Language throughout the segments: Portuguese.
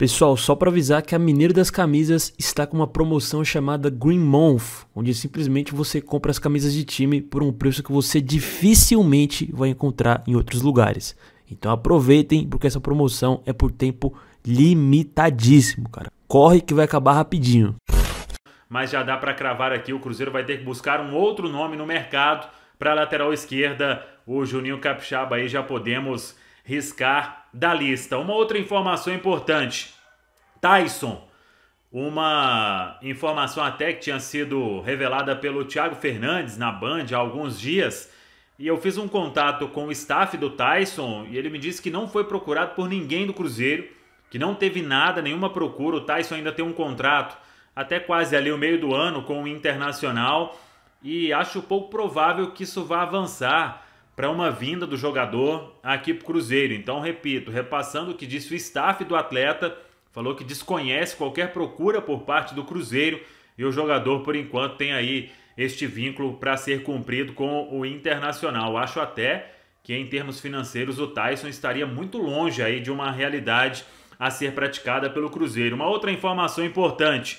Pessoal, só para avisar que a Mineiro das Camisas está com uma promoção chamada Green Month, onde simplesmente você compra as camisas de time por um preço que você dificilmente vai encontrar em outros lugares. Então aproveitem, porque essa promoção é por tempo limitadíssimo, cara. Corre que vai acabar rapidinho. Mas já dá para cravar aqui, o Cruzeiro vai ter que buscar um outro nome no mercado para a lateral esquerda. O Juninho Capixaba aí já podemos riscar da lista. Uma outra informação importante: Tyson. Uma informação até que tinha sido revelada pelo Thiago Fernandes na Band há alguns dias. E eu fiz um contato com o staff do Tyson e ele me disse que não foi procurado por ninguém do Cruzeiro, que não teve nada, nenhuma procura. O Tyson ainda tem um contrato até quase ali o meio do ano com o Internacional e acho pouco provável que isso vá avançar para uma vinda do jogador aqui para o Cruzeiro. Então, repito, repassando o que disse o staff do atleta, falou que desconhece qualquer procura por parte do Cruzeiro e o jogador, por enquanto, tem aí este vínculo para ser cumprido com o Internacional. Acho até que, em termos financeiros, o Tyson estaria muito longe aí de uma realidade a ser praticada pelo Cruzeiro. Uma outra informação importante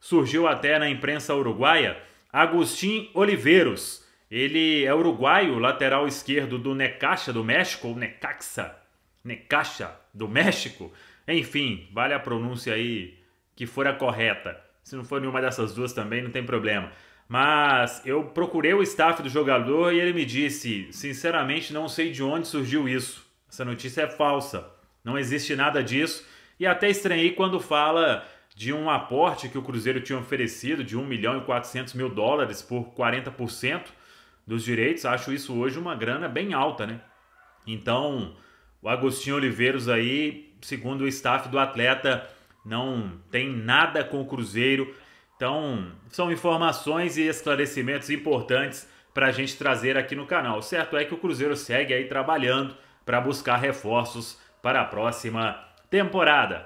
surgiu até na imprensa uruguaia: Agustin Oliveiros ele é uruguaio, lateral esquerdo do Necaxa do México, ou Necaxa, Necaxa do México. Enfim, vale a pronúncia aí que for a correta. Se não for nenhuma dessas duas também, não tem problema. Mas eu procurei o staff do jogador e ele me disse: sinceramente, não sei de onde surgiu isso. Essa notícia é falsa. Não existe nada disso. E até estranhei quando fala de um aporte que o Cruzeiro tinha oferecido de 1 milhão e 400 mil dólares por 40% dos direitos. Acho isso hoje uma grana bem alta, né? Então, o Agostinho Oliveiros aí, segundo o staff do atleta, não tem nada com o Cruzeiro. Então, são informações e esclarecimentos importantes para a gente trazer aqui no canal. certo é que o Cruzeiro segue aí trabalhando para buscar reforços para a próxima temporada.